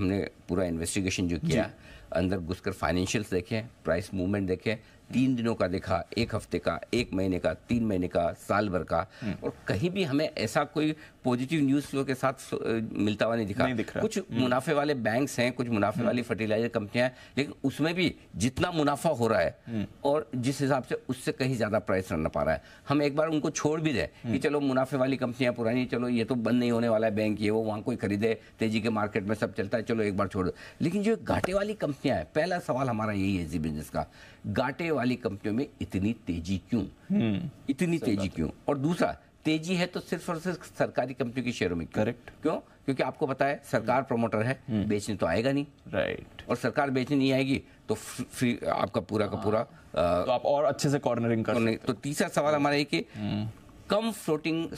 हमने पूरा इन्वेस्टिगेशन जो किया अंदर घुसकर फाइनेंशियल्स देखें प्राइस मूवमेंट देखें तीन दिनों का देखा एक हफ्ते का एक महीने का तीन महीने का साल भर का हम्म। और कहीं भी हमें ऐसा कोई पॉजिटिव न्यूज फ्लो के साथ uh, मिलता हुआ नहीं दिखा, नहीं दिख कुछ हम्म। मुनाफे वाले बैंक्स हैं कुछ मुनाफे हम्म। वाली फर्टिलाइजर कंपनियां हैं लेकिन उसमें भी जितना मुनाफा हो रहा है और जिस हिसाब से उससे कहीं ज्यादा प्राइस रन पा रहा है हम एक बार उनको छोड़ भी दें कि चलो मुनाफे वाली कंपनियां पुरानी चलो ये तो बंद नहीं होने वाला है बैंक ये वो वहां कोई खरीदे तेजी के मार्केट में सब चलता है चलो एक बार छोड़ दो लेकिन जो घाटे वाली कंपनी क्या है पहला सवाल हमारा यही है जी बिजनेस का घाटे वाली कंपनियों में इतनी तेजी क्यों हम्म। इतनी तेजी क्यों और दूसरा तेजी है तो सिर्फ और सिर्फ सरकारी कंपनियों के शेयरों में करेक्ट क्यों क्योंकि आपको पता है सरकार प्रमोटर है हम्म। बेचने तो आएगा नहीं राइट और सरकार बेचने नहीं आएगी तो फ्री आपका पूरा का हाँ। पूरा तो आप और अच्छे से कॉर्नरिंग कर सकते तो तीसरा सवाल हमारा ये कि हम्म। कम फ्लोटिंग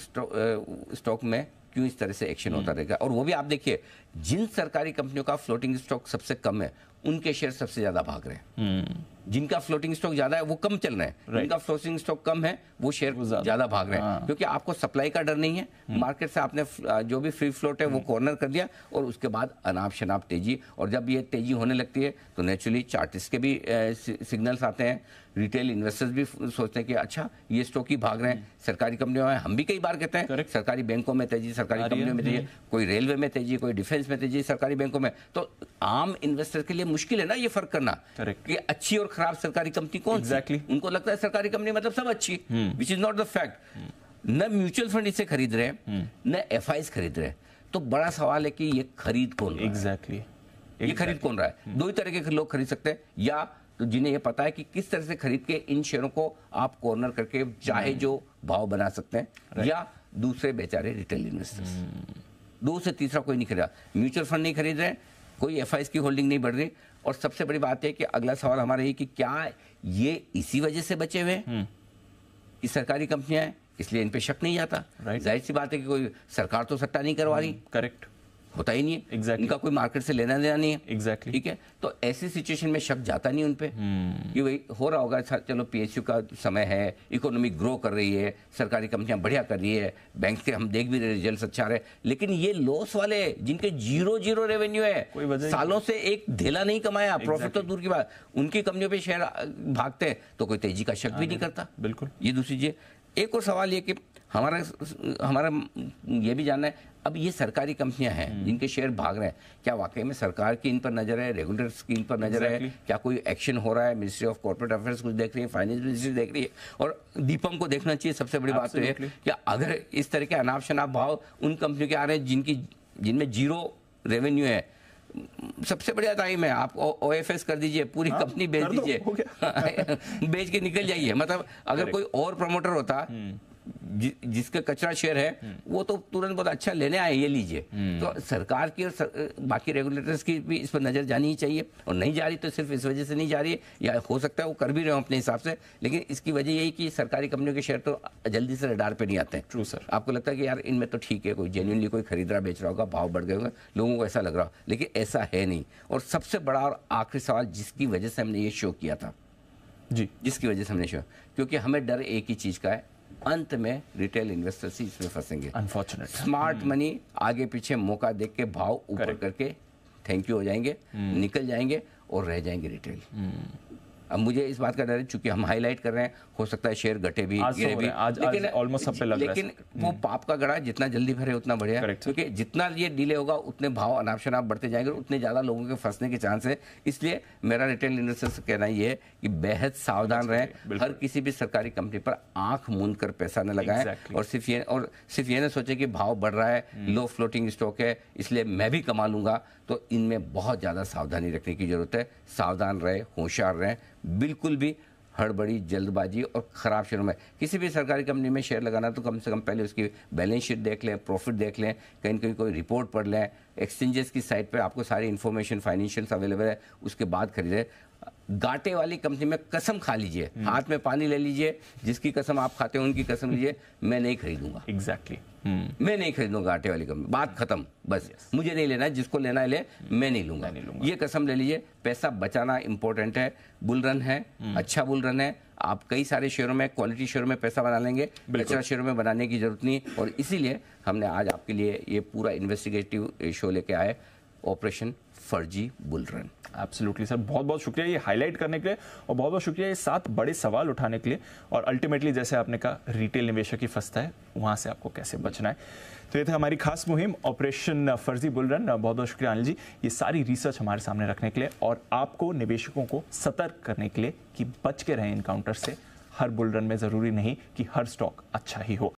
स्टॉक में क्यों इस तरह से एक्शन होता रहेगा और वो भी आप देखिए जिन सरकारी कंपनियों का फ्लोटिंग स्टॉक सबसे कम है उनके शेयर सबसे ज्यादा भाग रहे हैं हम्म। जिनका फ्लोटिंग स्टॉक ज्यादा है वो कम चल रहे हैं जिनका फ्लोटिंग स्टॉक कम है वो शेयर ज्यादा भाग रहे हैं हाँ। क्योंकि आपको सप्लाई का डर नहीं है मार्केट हम्म। से आपने जो भी फ्री फ्लोट है वो कॉर्नर हम्म। कर दिया और उसके बाद अनाप शनाप तेजी और जब ये तेजी होने लगती है तो नेचुरली चार्टिस के भी सिग्नल्स आते हैं रिटेल इन्वेस्टर्स भी सोचते हैं कि अच्छा ये स्टॉक ही भाग रहे हैं सरकारी कंपनियों में हम भी कई बार कहते हैं सरकारी बैंकों में तेजी सरकारी कंपनियों में तेजी कोई रेलवे में तेजी कोई डिफेंस में तेजी सरकारी बैंकों में तो आम इन्वेस्टर के लिए मुश्किल है ना ये फर्क करना कि अच्छी और खराब सरकारी कंपनी कौन exactly. सी उनको लगता है सरकारी कंपनी मतलब सब अच्छी which is not the fact न म्यूचुअल फंड इसे खरीद रहे हैं हम्म। न एफ खरीद रहे हैं तो बड़ा सवाल है कि ये खरीद कौन एग्जैक्टली exactly. ये खरीद कौन रहा है हम्म। दो ही तरह के लोग खरीद सकते हैं या तो जिन्हें ये पता है कि किस तरह से खरीद के इन शेयरों को आप कॉर्नर करके चाहे हम्म। जो भाव बना सकते हैं या दूसरे बेचारे रिटेल इन्वेस्टर्स दो से तीसरा कोई नहीं खरीदा म्यूचुअल फंड नहीं खरीद रहे हैं कोई एफ की होल्डिंग नहीं बढ़ रही और सबसे बड़ी बात है कि अगला सवाल हमारा ये कि क्या ये इसी वजह से बचे हुए हम्म। कि सरकारी कंपनियां हैं इसलिए इन पे शक नहीं जाता जाहिर सी बात है कि कोई सरकार तो सट्टा नहीं करवा रही करेक्ट हम्म, होता ही नहीं है exactly. इनका कोई मार्केट से लेना देना नहीं है एग्जैक्टली exactly. ठीक है तो ऐसी सिचुएशन में शक जाता नहीं उनपे hmm. कि भाई हो रहा होगा चलो पीएसयू का समय है इकोनॉमी ग्रो कर रही है सरकारी कंपनियां बढ़िया कर रही है बैंक के हम देख भी रहे रिजल्ट अच्छा रहे लेकिन ये लॉस वाले जिनके जीरो जीरो रेवेन्यू है सालों से एक ढेला नहीं कमाया प्रॉफिट तो दूर की बात उनकी कंपनियों पर शेयर भागते हैं तो कोई तेजी का शक भी नहीं करता बिल्कुल ये दूसरी चीज एक और सवाल ये कि हमारा हमारा ये भी जानना है अब ये सरकारी कंपनियां हैं हम्म। जिनके शेयर भाग रहे हैं क्या वाकई में सरकार की इन पर नजर है रेगुलेटर्स की इन पर नजर exactly. है क्या कोई एक्शन हो रहा है मिनिस्ट्री ऑफ कॉर्पोरेट अफेयर्स कुछ देख रही है फाइनेंस मिनिस्ट्री देख रही है और दीपम को देखना चाहिए सबसे बड़ी बात तो है कि अगर इस तरह के अनाप शनाप भाव उन कंपनियों के आ रहे हैं जिनकी जिनमें जीरो रेवेन्यू है सबसे बढ़िया टाइम है आप ओ एफ एस कर दीजिए पूरी हाँ, कंपनी बेच दीजिए बेच के निकल जाइए मतलब अगर कोई और प्रमोटर होता हम्म। जि, जिसका कचरा शेयर है हम्म। वो तो तुरंत बहुत अच्छा लेने आए ये लीजिए हम्म। तो सरकार की और सर, बाकी रेगुलेटर्स की भी इस पर नज़र जानी ही चाहिए और नहीं जा रही तो सिर्फ इस वजह से नहीं जा रही है या हो सकता है वो कर भी रहे हो अपने हिसाब से लेकिन इसकी वजह यही कि सरकारी कंपनियों के शेयर तो जल्दी से रडार पर नहीं आते हैं ट्रू सर आपको लगता है कि यार इनमें तो ठीक है कोई जेन्यूनली कोई खरीद रहा बेच रहा होगा भाव बढ़ गए होगा लोगों को ऐसा लग रहा हो लेकिन ऐसा है नहीं और सबसे बड़ा और आखिरी सवाल जिसकी वजह से हमने ये शो किया था जी जिसकी वजह से हमने शो क्योंकि हमें डर एक ही चीज़ का है अंत में रिटेल इन्वेस्टर्स ही इसमें फंसेंगे अनफॉर्चुनेट स्मार्ट मनी आगे पीछे मौका देख के भाव ऊपर करके थैंक यू हो जाएंगे hmm. निकल जाएंगे और रह जाएंगे रिटेल अब मुझे इस बात का डर है चूंकि हम हाईलाइट कर रहे हैं हो सकता है शेयर घटे भी गिरे भी आज, तो लेकिन ऑलमोस्ट सब पे लग लेकिन वो हम्म। पाप का गड़ा जितना जल्दी भरे उतना बढ़िया क्योंकि जितना ये डीले होगा उतने भाव अनाप शनाप बढ़ते जाएंगे उतने ज़्यादा लोगों के फंसने के चांस है इसलिए मेरा रिटेल इन्वेस्टर्स कहना ये है कि बेहद सावधान रहें हर किसी भी सरकारी कंपनी पर आंख मूंद कर पैसा न लगाए और सिर्फ ये और सिर्फ ये ना सोचे कि भाव बढ़ रहा है लो फ्लोटिंग स्टॉक है इसलिए मैं भी कमा लूंगा तो इनमें बहुत ज़्यादा सावधानी रखने की ज़रूरत है सावधान रहे होशियार रहे बिल्कुल भी हड़बड़ी जल्दबाजी और ख़राब शेयरों में किसी भी सरकारी कंपनी में शेयर लगाना तो कम से कम पहले उसकी बैलेंस शीट देख लें प्रॉफिट देख लें कहीं कहीं कोई रिपोर्ट पढ़ लें एक्सचेंजेस की साइट पर आपको सारी इन्फॉर्मेशन फाइनेंशियल्स अवेलेबल है उसके बाद खरीदें गाटे वाली कंपनी में कसम खा लीजिए हम्म। हाथ में पानी ले लीजिए जिसकी कसम आप खाते हो उनकी कसम लीजिए मैं नहीं खरीदूंगा एग्जैक्टली exactly. हम्म। मैं नहीं खरीदूंगा गाटे वाली कंपनी बात खत्म बस yes. मुझे नहीं लेना है जिसको लेना है ले हम्म। मैं नहीं लूंगा नहीं लूंगा ये कसम ले लीजिए पैसा बचाना इंपॉर्टेंट है बुल रन है अच्छा बुल रन है आप कई सारे शेयरों में क्वालिटी शेयरों में पैसा बना लेंगे अच्छा शेयरों में बनाने की जरूरत नहीं और इसीलिए हमने आज आपके लिए ये पूरा इन्वेस्टिगेटिव शो लेके आए ऑपरेशन फर्जी बुलरन एब्सोल्युटली सर बहुत बहुत शुक्रिया ये हाईलाइट करने के लिए और बहुत बहुत शुक्रिया ये सात बड़े सवाल उठाने के लिए और अल्टीमेटली जैसे आपने कहा रिटेल निवेशक की फंसता है वहाँ से आपको कैसे बचना है तो ये था हमारी खास मुहिम ऑपरेशन फर्जी बुलरन बहुत बहुत शुक्रिया अनिल जी ये सारी रिसर्च हमारे सामने रखने के लिए और आपको निवेशकों को सतर्क करने के लिए कि बच के रहें इनकाउंटर से हर बुलरन में ज़रूरी नहीं कि हर स्टॉक अच्छा ही हो